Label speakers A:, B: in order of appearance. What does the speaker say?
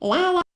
A: lá, lá.